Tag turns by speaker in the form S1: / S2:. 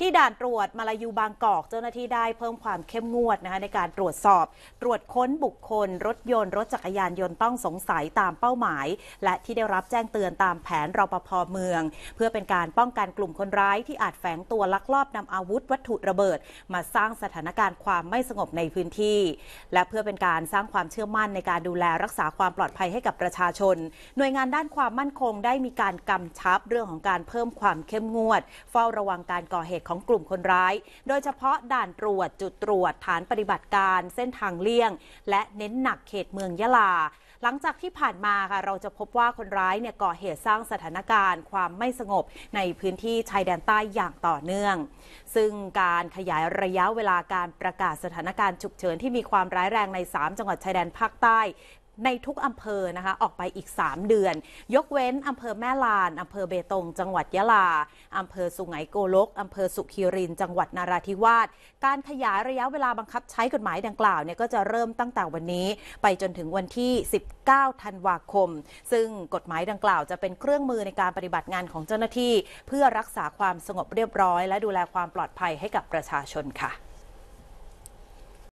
S1: ที่ด่านตรวจมาลายูบางกอกเจ้าหน้าที่ได้เพิ่มความเข้มงวดนะคะในการตรวจสอบ ตรวจค้น บุคคล รถยนต์รถจักรยานยนต์ต้องสงสัยตามเป้าหมาย และที่ได้รับแจ้งเตือนตามแผนรปภเมือง เพื่อเป็นการป้องกันกลุ่มคนร้าย ที่อาจแฝงตัวลักลอบนำอาวุธวัตถุระเบิด มาสร้างสถานการณ์ความไม่สงบในพื้นที่ และเพื่อเป็นการสร้างความเชื่อมั่นในการดูแลรักษาความปลอดภัยให้กับประชาชน หน่วยงานด้านความมั่นคงได้มีการกำชับเรื่องของการเพิ่มความเข้มงวด เฝ้าระวังการก่อเหตุของกลุ่มคนร้าย โดยเฉพาะด่านตรวจจุดตรวจฐานปฏิบัติการเส้นทางเลี่ยง และเน้นหนักเขตเมืองยะลา หลังจากที่ผ่านมาค่ะเราจะพบว่าคนร้ายเนี่ยก่อเหตุสร้างสถานการณ์ ความไม่สงบในพื้นที่ชายแดนใต้อย่างต่อเนื่อง ซึ่งการขยายระยะเวลาการประกาศสถานการณ์ฉุกเฉินที่มีความร้ายแรงใน 3 จังหวัดชายแดนภาคใต้ในทุกอำเภอนะคะ ออกไปอีก 3 เดือน ยกเว้น อำเภอแม่ลาน อำเภอเบตง จังหวัดยะลา อำเภอสุไหงโกลก อำเภอสุขีริน จังหวัดนาราธิวาส การขยายระยะเวลาบังคับใช้กฎหมายดังกล่าวเนี่ยก็จะเริ่มตั้งแต่วันนี้ ไปจนถึงวันที่ 19ธันวาคม ซึ่งกฎหมายดังกล่าวจะเป็นเครื่องมือในการปฏิบัติงานของเจ้าหน้าที่ เพื่อรักษาความสงบเรียบร้อย และดูแลความปลอดภัยให้กับประชาชนค่ะ